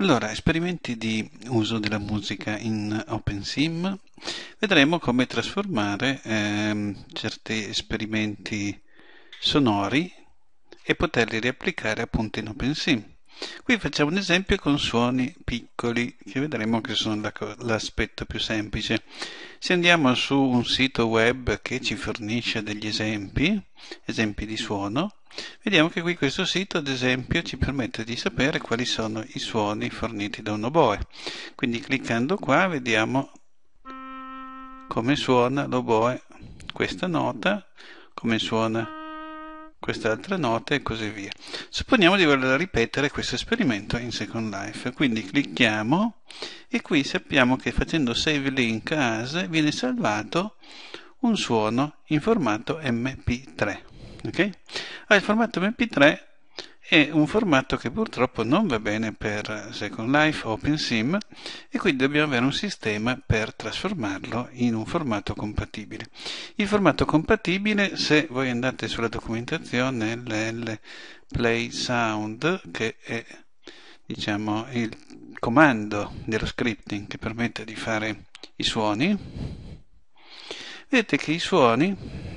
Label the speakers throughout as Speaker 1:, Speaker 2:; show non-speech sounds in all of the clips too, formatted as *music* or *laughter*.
Speaker 1: Allora, esperimenti di uso della musica in OpenSim. Vedremo come trasformare ehm, certi esperimenti sonori e poterli riapplicare appunto in OpenSim. Qui facciamo un esempio con suoni piccoli, che vedremo che sono l'aspetto più semplice. Se andiamo su un sito web che ci fornisce degli esempi, esempi di suono, vediamo che qui questo sito, ad esempio, ci permette di sapere quali sono i suoni forniti da un oboe. Quindi cliccando qua vediamo come suona l'oboe questa nota, come suona queste altre note e così via. Supponiamo di voler ripetere questo esperimento in Second Life, quindi clicchiamo e qui sappiamo che facendo Save Link As viene salvato un suono in formato MP3. Okay? Ah, il formato MP3 è un formato che purtroppo non va bene per Second Life OpenSim e quindi dobbiamo avere un sistema per trasformarlo in un formato compatibile. Il formato compatibile, se voi andate sulla documentazione LL Play Sound, che è diciamo, il comando dello scripting che permette di fare i suoni, vedete che i suoni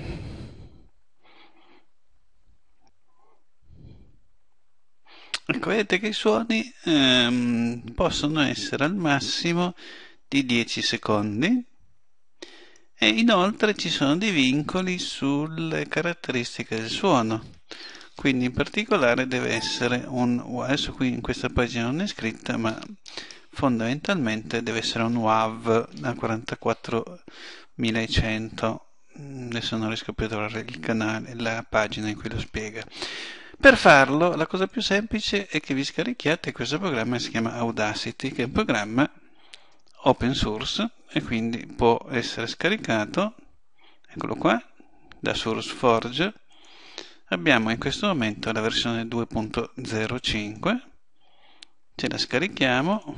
Speaker 1: ecco vedete che i suoni ehm, possono essere al massimo di 10 secondi e inoltre ci sono dei vincoli sulle caratteristiche del suono quindi in particolare deve essere un adesso qui in questa pagina non è scritta ma fondamentalmente deve essere un WAV a 44100 adesso non riesco più a trovare il canale la pagina in cui lo spiega per farlo la cosa più semplice è che vi scarichiate questo programma che si chiama Audacity, che è un programma open source e quindi può essere scaricato, eccolo qua, da SourceForge. Abbiamo in questo momento la versione 2.05, ce la scarichiamo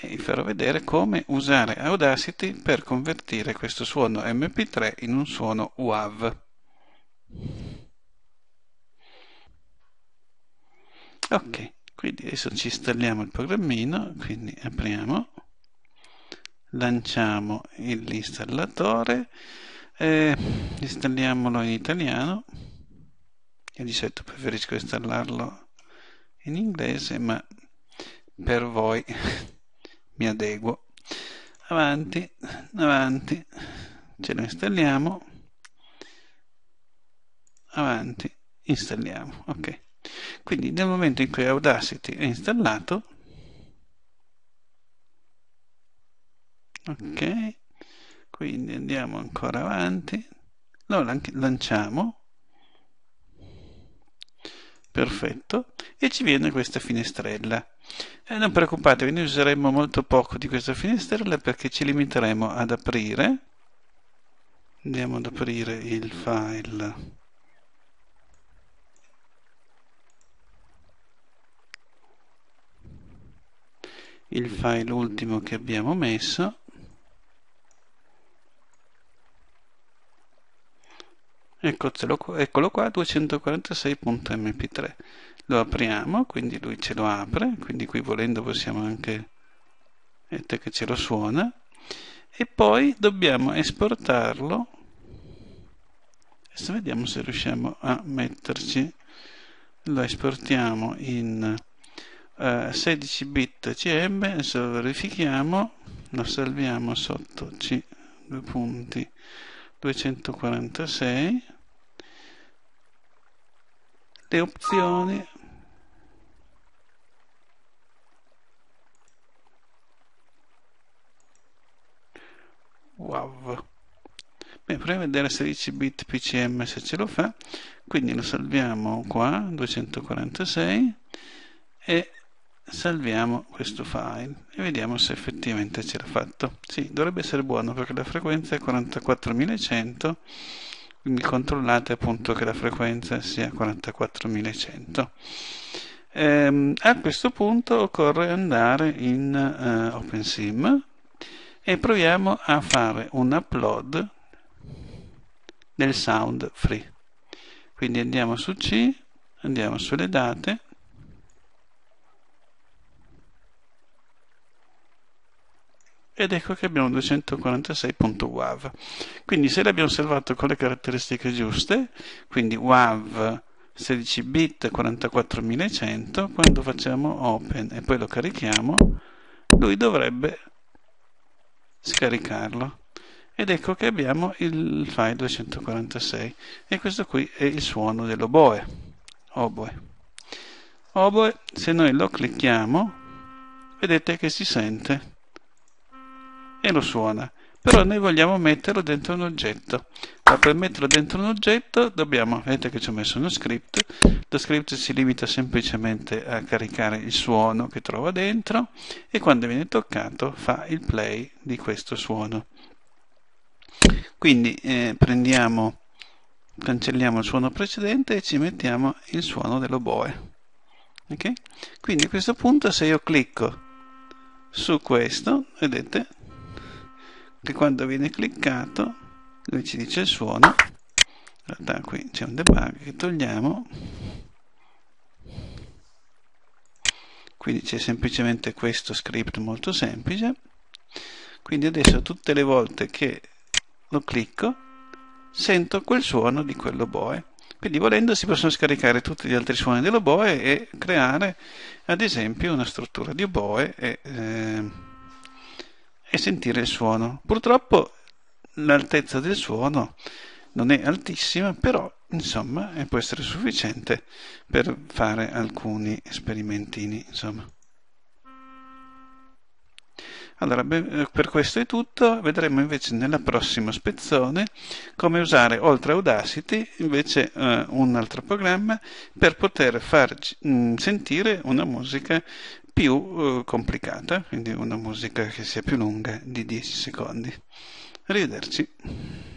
Speaker 1: e vi farò vedere come usare Audacity per convertire questo suono MP3 in un suono WAV. ok quindi adesso ci installiamo il programmino quindi apriamo lanciamo l'installatore eh, installiamolo in italiano io di solito preferisco installarlo in inglese ma per voi *laughs* mi adeguo avanti avanti ce lo installiamo avanti installiamo ok quindi nel momento in cui Audacity è installato, ok, quindi andiamo ancora avanti, lo lanciamo, perfetto, e ci viene questa finestrella. E eh, non preoccupatevi, noi useremo molto poco di questa finestrella perché ci limiteremo ad aprire, andiamo ad aprire il file il file ultimo che abbiamo messo eccolo qua 246.mp3 lo apriamo quindi lui ce lo apre quindi qui volendo possiamo anche vedete che ce lo suona e poi dobbiamo esportarlo adesso vediamo se riusciamo a metterci lo esportiamo in 16 eh, bit cm adesso lo verifichiamo lo salviamo sotto c 2 punti 246 le opzioni wow Beh, proviamo a vedere 16 bit PCM se ce lo fa quindi lo salviamo qua 246 e salviamo questo file e vediamo se effettivamente ce l'ha fatto sì, dovrebbe essere buono perché la frequenza è 44100 quindi controllate appunto che la frequenza sia 44100 ehm, a questo punto occorre andare in eh, OpenSim e proviamo a fare un upload del sound free quindi andiamo su C andiamo sulle date ed ecco che abbiamo 246.wav. Quindi se l'abbiamo salvato con le caratteristiche giuste, quindi wav 16 bit 44100, quando facciamo open e poi lo carichiamo, lui dovrebbe scaricarlo. Ed ecco che abbiamo il file 246 e questo qui è il suono dell'oboe. Oboe. Oboe, se noi lo clicchiamo, vedete che si sente e lo suona. Però noi vogliamo metterlo dentro un oggetto. Ma per metterlo dentro un oggetto dobbiamo, vedete che ci ho messo uno script, lo script si limita semplicemente a caricare il suono che trova dentro e quando viene toccato fa il play di questo suono. Quindi eh, prendiamo, cancelliamo il suono precedente e ci mettiamo il suono dell'oboe. Okay? Quindi a questo punto se io clicco su questo, vedete, che quando viene cliccato lui ci dice il suono in realtà qui c'è un debug che togliamo quindi c'è semplicemente questo script molto semplice quindi adesso tutte le volte che lo clicco sento quel suono di quell'oboe quindi volendo si possono scaricare tutti gli altri suoni dell'oboe e creare ad esempio una struttura di oboe e, eh, e sentire il suono. Purtroppo l'altezza del suono non è altissima, però insomma eh, può essere sufficiente per fare alcuni sperimentini. Insomma. Allora, eh, per questo è tutto, vedremo invece nella prossima spezzone come usare oltre Audacity invece eh, un altro programma per poter far mh, mm, sentire una musica più eh, complicata, quindi una musica che sia più lunga di 10 secondi. Arrivederci.